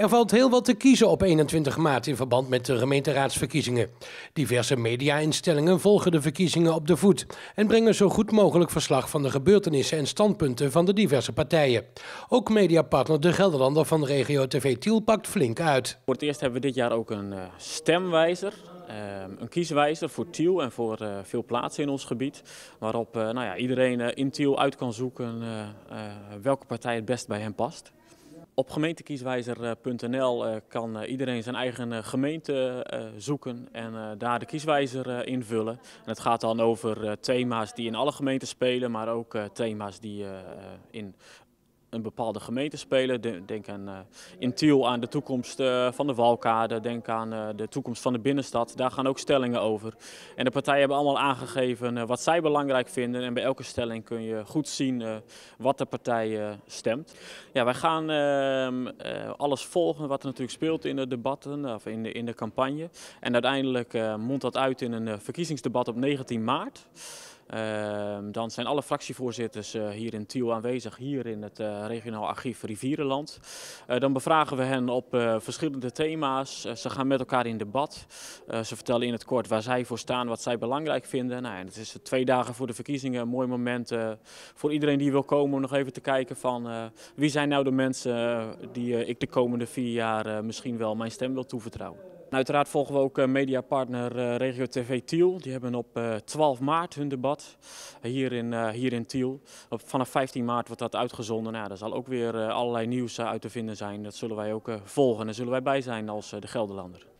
Er valt heel wat te kiezen op 21 maart in verband met de gemeenteraadsverkiezingen. Diverse media-instellingen volgen de verkiezingen op de voet en brengen zo goed mogelijk verslag van de gebeurtenissen en standpunten van de diverse partijen. Ook mediapartner De Gelderlander van de regio TV Tiel pakt flink uit. Voor het eerst hebben we dit jaar ook een eh, stemwijzer. Ehm, een kieswijzer voor Tiel en voor eh, veel plaatsen in ons gebied. Waarop eh, nou ja, iedereen in Tiel uit kan zoeken welke partij het best bij hem past. Op gemeentekieswijzer.nl eh, kan eh, iedereen zijn eigen eh, gemeente zoeken en daar de kieswijzer invullen. En het gaat dan over thema's die in alle gemeenten spelen, maar ook thema's die in een bepaalde gemeente spelen. Denk aan, eh, in Tiel aan de toekomst eh, van de Walkade, denk aan eh, de toekomst van de binnenstad. Daar gaan ook stellingen over. En de partijen hebben allemaal aangegeven wat zij belangrijk vinden. En bij elke stelling kun je goed zien wat de partij stemt. Ja, wij gaan ehm, alles volgen wat er natuurlijk speelt in de debatten of in de, in de campagne. En uiteindelijk mondt dat uit in een verkiezingsdebat op 19 maart. Ehm, dan zijn alle fractievoorzitters eh, hier in Tiel aanwezig, hier in het eh, regionaal archief Rivierenland. Eh, dan bevragen we hen op verschillende thema's. ze gaan met elkaar in debat. ze vertellen in het kort waar zij voor staan, wat zij belangrijk vinden. Nou, het is twee dagen voor de verkiezingen een mooi moment voor iedereen die wil komen om nog even te kijken van wie zijn nou de mensen die ik de komende vier jaar misschien wel mijn stem wil toevertrouwen uiteraard volgen we ook eh, mediapartner eh, Regio TV Tiel. Die hebben op 12 eh, maart hun debat hier in, hier in Tiel. vanaf 15 maart wordt dat uitgezonden. Nou, daar zal ook weer allerlei nieuws uit te vinden zijn. Dat zullen wij ook volgen en daar zullen wij bij zijn als de Gelderlander.